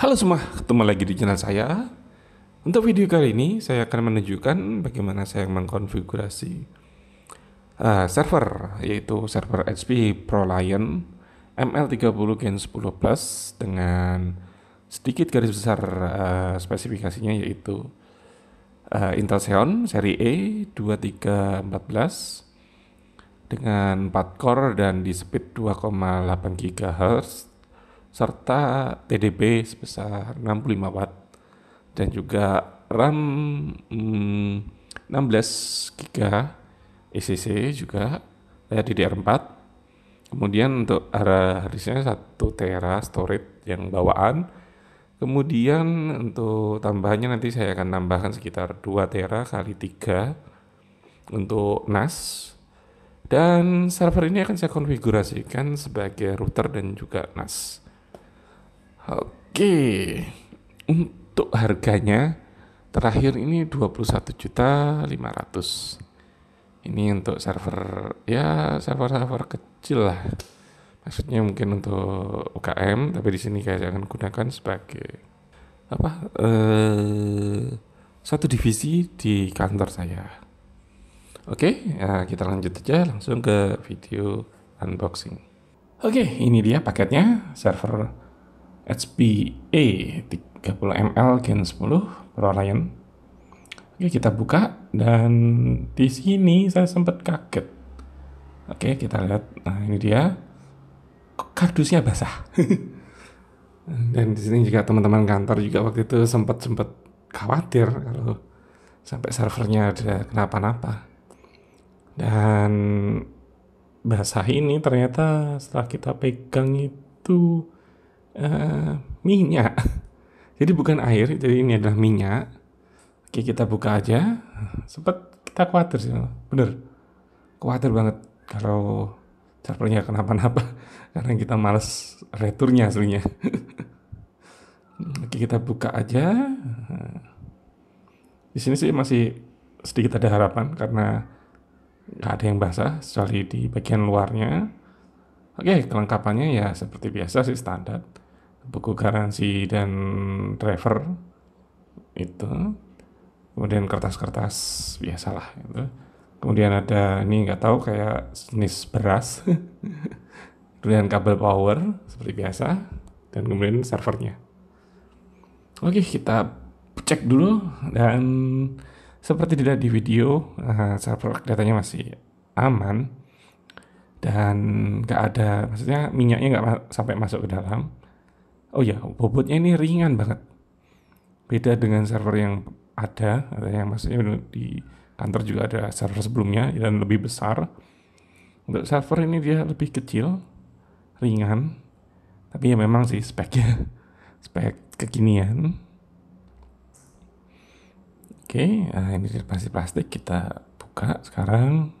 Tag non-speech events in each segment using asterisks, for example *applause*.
Halo semua, ketemu lagi di channel saya. Untuk video kali ini, saya akan menunjukkan bagaimana saya mengkonfigurasi uh, server, yaitu server HP ProLiant ML30 Gen 10 Plus dengan sedikit garis besar uh, spesifikasinya yaitu uh, Intel Xeon seri E 2314 dengan 4 core dan di speed 2,8 GHz serta TDB sebesar 65 watt dan juga RAM hmm, 16 GB ECC juga layar eh, DDR4 kemudian untuk arah harddisknya 1 tera storage yang bawaan kemudian untuk tambahannya nanti saya akan tambahkan sekitar 2 tera kali 3 untuk NAS dan server ini akan saya konfigurasikan sebagai router dan juga NAS Oke. Untuk harganya terakhir ini 21 juta ratus Ini untuk server ya server-server kecil lah. Maksudnya mungkin untuk UKM, tapi di sini kayak jangan gunakan sebagai apa? Eh satu divisi di kantor saya. Oke, ya kita lanjut aja langsung ke video unboxing. Oke, ini dia paketnya server HPA 30 ml gen 10 Pro Ryan. Oke, kita buka dan di sini saya sempat kaget. Oke, kita lihat. Nah, ini dia. Kardusnya basah. *laughs* dan di sini juga teman-teman kantor juga waktu itu sempat sempat khawatir kalau sampai servernya ada kenapa-napa. Dan basah ini ternyata setelah kita pegang itu uh, minyak. *laughs* Jadi bukan air, jadi ini adalah minyak. Oke, kita buka aja. Sempat kita khawatir sih, bener. Khawatir banget kalau servernya kenapa-napa. *laughs* Karena kita males returnya aslinya. *laughs* Oke, kita buka aja. Di sini sih masih sedikit ada harapan karena nggak ada yang basah, kecuali di bagian luarnya Oke, kelengkapannya ya seperti biasa sih standar. Buku garansi dan driver itu. Kemudian kertas-kertas biasalah itu. Kemudian ada ini nggak tahu kayak jenis beras. *laughs* kemudian kabel power seperti biasa dan kemudian servernya. Oke, kita cek dulu dan seperti tidak di video, eh, server datanya masih aman dan nggak ada maksudnya minyaknya nggak ma sampai masuk ke dalam oh ya bobotnya ini ringan banget beda dengan server yang ada yang maksudnya di kantor juga ada server sebelumnya dan lebih besar untuk server ini dia lebih kecil ringan tapi ya memang sih speknya *laughs* spek kekinian oke nah ini pasti plastik kita buka sekarang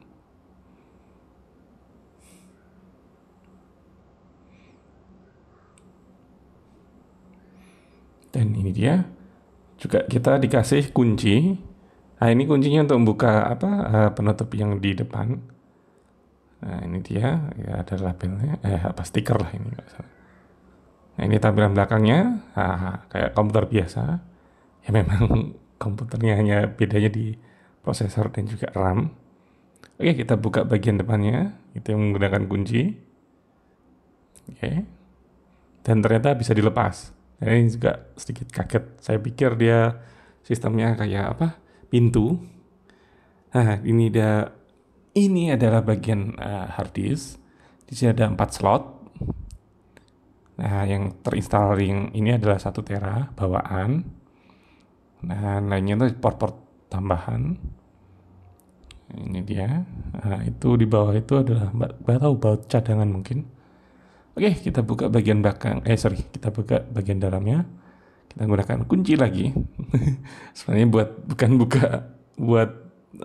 dan ini dia juga kita dikasih kunci nah ini kuncinya untuk membuka apa uh, penutup yang di depan nah ini dia ya ada labelnya eh apa stiker lah ini salah nah ini tampilan belakangnya kayak komputer biasa ya memang *laughs* komputernya hanya bedanya di prosesor dan juga RAM oke kita buka bagian depannya itu yang menggunakan kunci oke dan ternyata bisa dilepas ini juga sedikit kaget. Saya pikir dia sistemnya kayak apa? Pintu. Nah, ini dia ini adalah bagian uh, hard disk. Di sini ada empat slot. Nah, yang terinstall ring ini adalah satu tera bawaan. Nah, lainnya itu port-port tambahan. Ini dia. Nah, itu di bawah itu adalah baru tahu baut cadangan mungkin. Oke, kita buka bagian belakang. Eh, sorry, kita buka bagian dalamnya. Kita gunakan kunci lagi. *laughs* Sebenarnya buat bukan buka buat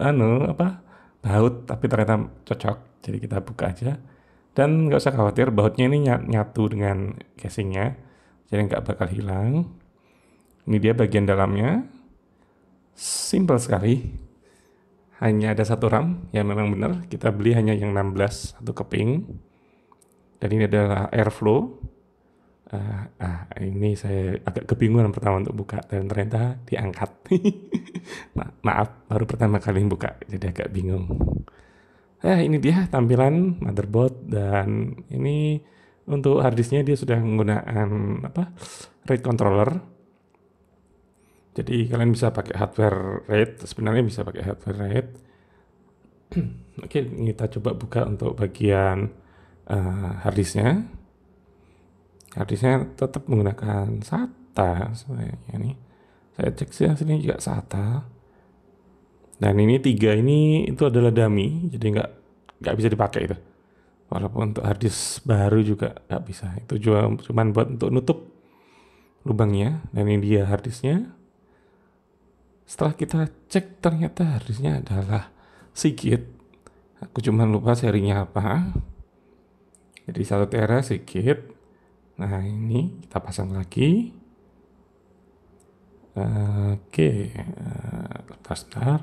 anu apa? baut, tapi ternyata cocok. Jadi kita buka aja. Dan nggak usah khawatir, bautnya ini nyatu dengan casingnya. Jadi nggak bakal hilang. Ini dia bagian dalamnya. Simple sekali. Hanya ada satu RAM, ya memang benar. Kita beli hanya yang 16, satu keping. Dan ini adalah airflow. Uh, uh, ini saya agak kebingungan pertama untuk buka dan ternyata diangkat. *laughs* Ma maaf, baru pertama kali buka, jadi agak bingung. Eh, ini dia tampilan motherboard dan ini untuk harddisknya dia sudah menggunakan apa RAID controller. Jadi kalian bisa pakai hardware RAID, sebenarnya bisa pakai hardware RAID. *clears throat* Oke, kita coba buka untuk bagian uh, eh, hardisnya hardisnya tetap menggunakan SATA sebenarnya ini saya cek sih hasilnya juga SATA dan ini tiga ini itu adalah dummy jadi nggak nggak bisa dipakai itu walaupun untuk hardis baru juga nggak bisa itu cuma cuman buat untuk nutup lubangnya dan ini dia hardisnya. setelah kita cek ternyata hardisnya adalah sigit. aku cuma lupa serinya apa jadi satu tera sedikit. Nah ini kita pasang lagi. Oke, eh, lepas sebentar.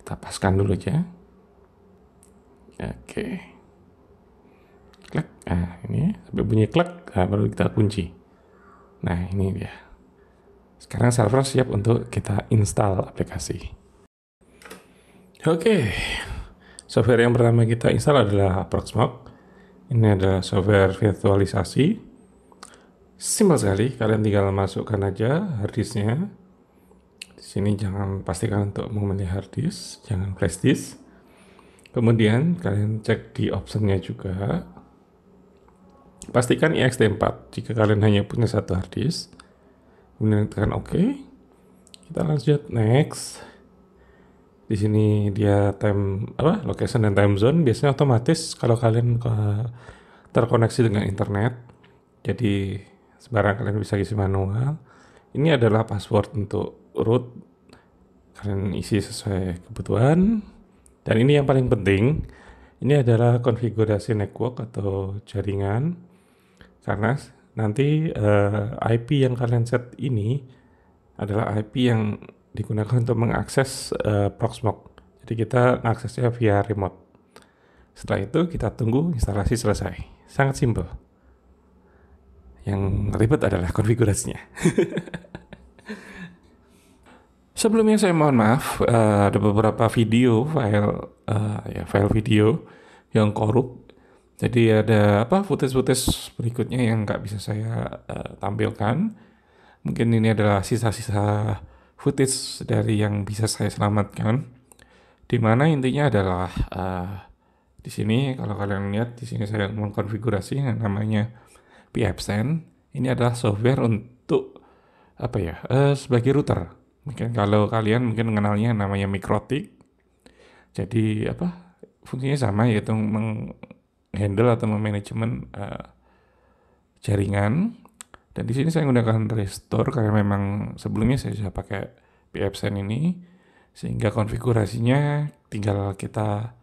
Kita paskan dulu aja. Oke. Klik. Nah, ini ya, sampai bunyi klik, nah, baru kita kunci. Nah, ini dia. Sekarang server siap untuk kita install aplikasi. Oke. Software yang pertama kita install adalah Proxmox. Ini adalah software virtualisasi. Simpel sekali, kalian tinggal masukkan aja harddisknya. Di sini jangan pastikan untuk memilih harddisk, jangan flash disk. Kemudian kalian cek di optionnya juga. Pastikan ext4 jika kalian hanya punya satu harddisk, Kemudian tekan OK. Kita lanjut next di sini dia time apa location dan time zone biasanya otomatis kalau kalian ke, terkoneksi dengan internet jadi sebarang kalian bisa isi manual ini adalah password untuk root kalian isi sesuai kebutuhan dan ini yang paling penting ini adalah konfigurasi network atau jaringan karena nanti uh, eh, IP yang kalian set ini adalah IP yang digunakan untuk mengakses uh, eh, Proxmox. Jadi kita mengaksesnya via remote. Setelah itu kita tunggu instalasi selesai. Sangat simpel. Yang ribet adalah konfigurasinya. *laughs* Sebelumnya saya mohon maaf, uh, ada beberapa video file uh, ya file video yang korup. Jadi ada apa footage-footage berikutnya yang nggak bisa saya uh, tampilkan. Mungkin ini adalah sisa-sisa footage dari yang bisa saya selamatkan. di mana intinya adalah uh, di sini kalau kalian lihat di sini saya mengkonfigurasi yang namanya pabsend. Ini adalah software untuk apa ya? Uh, sebagai router. Mungkin kalau kalian mungkin mengenalnya namanya Mikrotik. Jadi apa? Fungsinya sama yaitu menghandle atau memanajemen uh, eh, jaringan dan di sini saya menggunakan restore karena memang sebelumnya saya sudah pakai pfSense ini sehingga konfigurasinya tinggal kita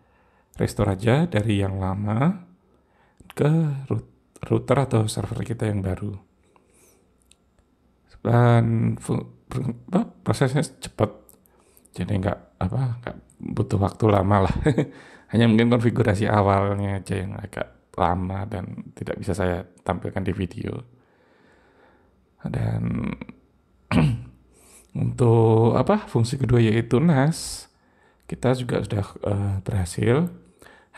restore aja dari yang lama ke router atau server kita yang baru. Dan prosesnya cepat, jadi nggak apa nggak butuh waktu lama lah. *laughs* Hanya mungkin konfigurasi awalnya aja yang agak lama dan tidak bisa saya tampilkan di video. Dan *clears throat* untuk apa fungsi kedua yaitu NAS kita juga sudah uh, berhasil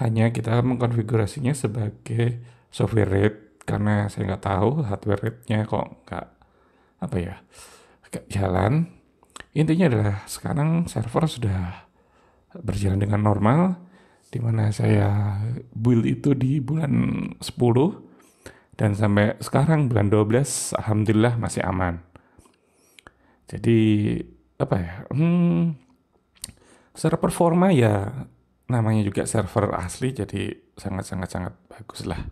hanya kita mengkonfigurasinya sebagai software RAID karena saya nggak tahu hardware raid nya kok nggak apa ya nggak jalan intinya adalah sekarang server sudah berjalan dengan normal di mana saya build itu di bulan 10 dan sampai sekarang bulan 12 alhamdulillah masih aman. Jadi apa ya? Hmm, secara performa ya namanya juga server asli jadi sangat-sangat sangat bagus lah.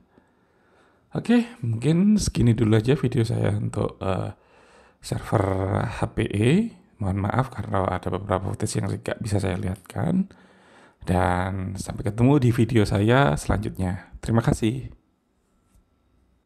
Oke, mungkin segini dulu aja video saya untuk uh, server HPE. Mohon maaf karena ada beberapa footage yang tidak bisa saya lihatkan. Dan sampai ketemu di video saya selanjutnya. Terima kasih.